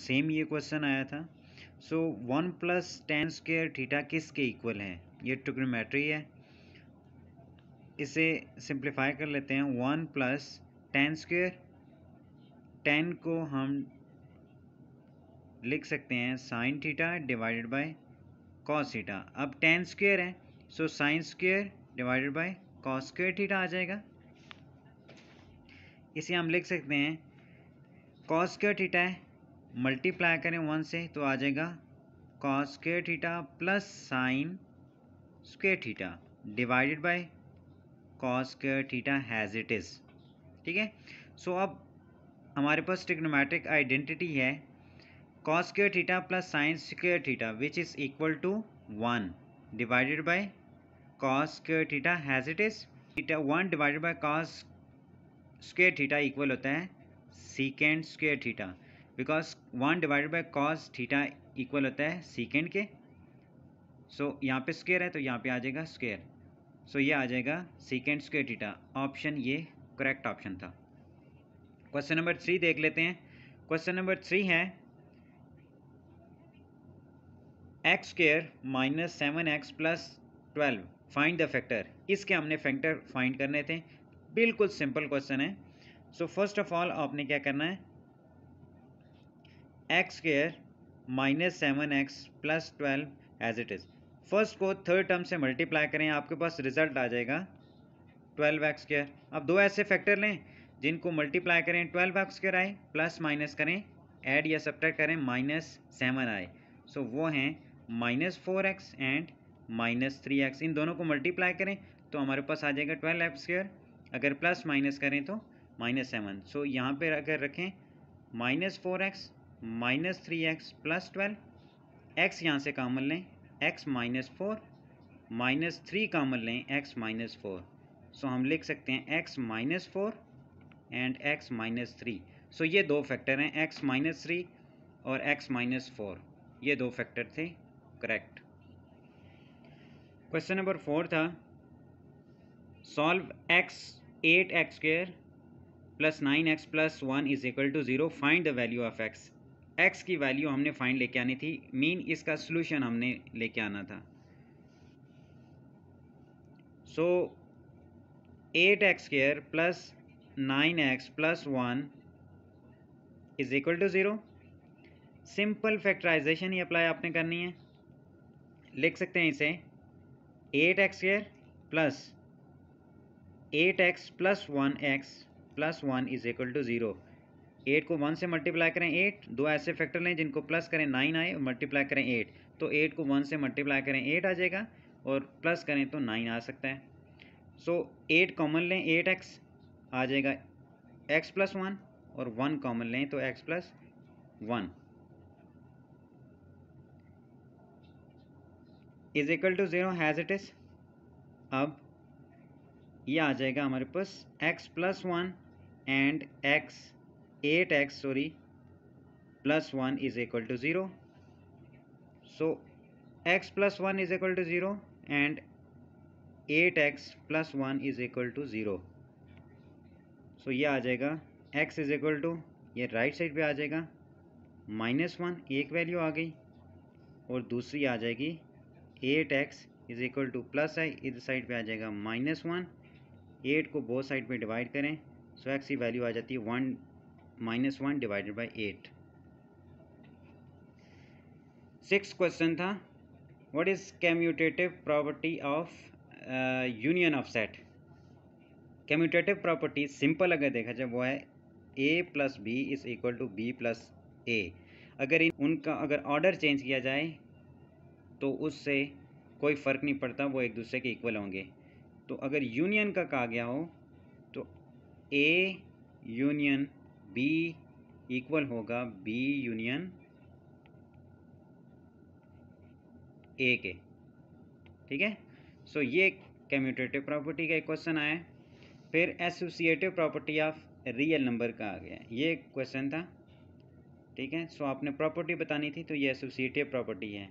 same ये question आया था so one plus ten square किस किसके इक्वल है ये ट्रिग्नोमेट्री है इसे सिंप्लीफाई कर लेते हैं one plus ten square ten को हम लिख सकते हैं sine theta divided by cos theta अब टेन स्क्वेयर है so sine square divided by cos square theta आ जाएगा इसे हम लिख सकते हैं कॉस स्क्वेयर थीटा है मल्टीप्लाई करें वन से तो आ जाएगा cos square theta plus sine square theta divided by cos square theta as it is ठीक है सो अब हमारे पास टिक्नोमेट्रिक आइडेंटिटी है cos square theta plus sine square theta which is equal to one divided by cos square theta as it is theta one divided by cos square theta equal होता है secant square theta because one divide by cos theta equal होता है सीकेंड के सो so, यहाँ पे square है तो यहाँ पे आ जाएगा स्क्वेयर सो so, ये आ जाएगा सीकेंड स्क्वेयर थीटा ऑप्शन ये करेक्ट ऑप्शन था क्वेश्चन नंबर थ्री देख लेते हैं क्वेश्चन नंबर थ्री है x square minus seven x plus twelve find the factor इसके हमने फैक्टर फाइंड करने थे बिल्कुल सिंपल क्वेश्चन है सो फर्स्ट ऑफ ऑल आपने क्या करना है x square minus seven x plus twelve as it is first को थर्ड टर्म से मल्टीप्लाई करें आपके पास रिजल्ट आ जाएगा ट्वेल्व एक्स स्केयर अब दो ऐसे फैक्टर लें जिनको मल्टीप्लाई करें ट्वेल्व एक्स स्केयर आए प्लस माइनस करें ऐड या सब्ट्रैक्ट करें माइनस सेवन आए सो so, वो हैं minus four x and minus three x इन दोनों को मल्टीप्लाई करें तो हमारे पास आ जाएगा ट्वेल्व एक्स स्क्र अगर प्लस माइनस करें तो माइनस सेवन सो यहाँ पर अगर रखें minus four x minus three x plus twelve x यहाँ से कामल लें x minus four minus three common लें एक्स माइनस फोर सो हम लिख सकते हैं x minus four and x minus three so ये दो फैक्टर हैं एक्स माइनस थ्री और एक्स माइनस फोर ये दो फैक्टर थे करेक्ट क्वेश्चन नंबर फोर था solve x eight x square plus nine x plus one is equal to zero find the value of x x की value हमने find लेके आनी थी मीन इसका सोल्यूशन हमने लेके आना था so eight x square plus nine x plus one is equal to zero simple factorization ही अप्लाई आपने करनी है लिख सकते हैं इसे eight x square plus eight x plus one x plus one is equal to zero eight को one से मल्टीप्लाई करें एट दो ऐसे फैक्टर लें जिनको प्लस करें नाइन आए और मल्टीप्लाई करें एट तो एट को वन से मल्टीप्लाई करें एट आ जाएगा और प्लस करें तो नाइन आ सकता है सो एट कॉमन लें एट एक्स आ जाएगा एक्स प्लस वन और वन कॉमन लें तो x plus one is equal to zero as it is अब ये आ जाएगा हमारे पास x plus one and x eight x sorry plus one is equal to zero so x plus one is equal to zero and eight x plus one is equal to zero so ये आ जाएगा x is equal to ये right side पे आ जाएगा minus one एक value आ गई और दूसरी आ जाएगी eight x is equal to plus है इधर साइड पे आ जाएगा माइनस वन एट को बोथ साइड पे डिवाइड करें सो एक्स की वैल्यू आ जाती है one minus one divided by eight six question था what is commutative property of union of set commutative property simple अगर देखा जाए वो है A plus B is equal to B plus A अगर इन उनका अगर ऑर्डर चेंज किया जाए तो उससे कोई फ़र्क नहीं पड़ता वो एक दूसरे के इक्वल होंगे तो अगर यूनियन का कहा गया हो तो ए यूनियन बी इक्वल होगा बी यूनियन ए के ठीक है सो ये कम्यूटेटिव प्रॉपर्टी का एक क्वेश्चन आया फिर associative property of real number का आ गया ये क्वेश्चन था ठीक है सो आपने प्रॉपर्टी बतानी थी तो ये एसोसिएटिव प्रॉपर्टी है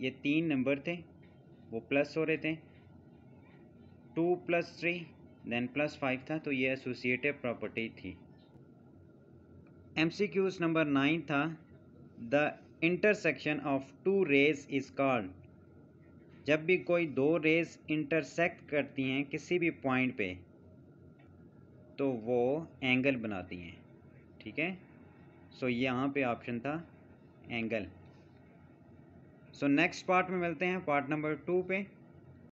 ये तीन नंबर थे वो प्लस हो रहे थे two plus three then plus five था तो ये एसोसिएटिव प्रॉपर्टी थी क्यूज नंबर नाइन था the intersection of two race is called जब भी कोई दो रेस इंटरसेक्ट करती हैं किसी भी पॉइंट पे तो वो एंगल बनाती हैं ठीक है सो so, यहाँ पे ऑप्शन था एंगल सो नेक्स्ट पार्ट में मिलते हैं पार्ट नंबर टू पे